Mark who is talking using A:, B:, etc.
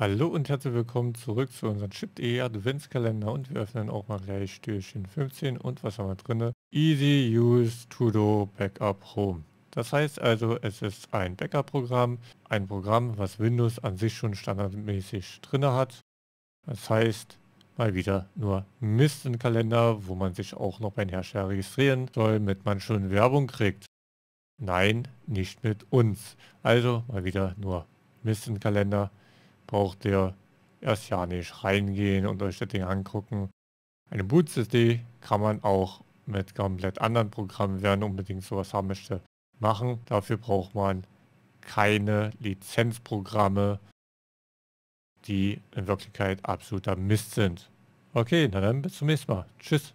A: Hallo und herzlich willkommen zurück zu unserem Chip.de Adventskalender und wir öffnen auch mal gleich Türchen 15 und was haben wir drin? Easy Use Todo Backup Home. Das heißt also, es ist ein Backup-Programm, ein Programm, was Windows an sich schon standardmäßig drinne hat. Das heißt, mal wieder nur Mist im Kalender, wo man sich auch noch beim Hersteller registrieren soll, damit man schon Werbung kriegt. Nein, nicht mit uns. Also mal wieder nur Mist im Kalender braucht ihr erst ja nicht reingehen und euch das Ding angucken. Eine Boots-SD kann man auch mit komplett anderen Programmen, wer unbedingt sowas haben möchte, machen. Dafür braucht man keine Lizenzprogramme, die in Wirklichkeit absoluter Mist sind. Okay, na dann bis zum nächsten Mal. Tschüss.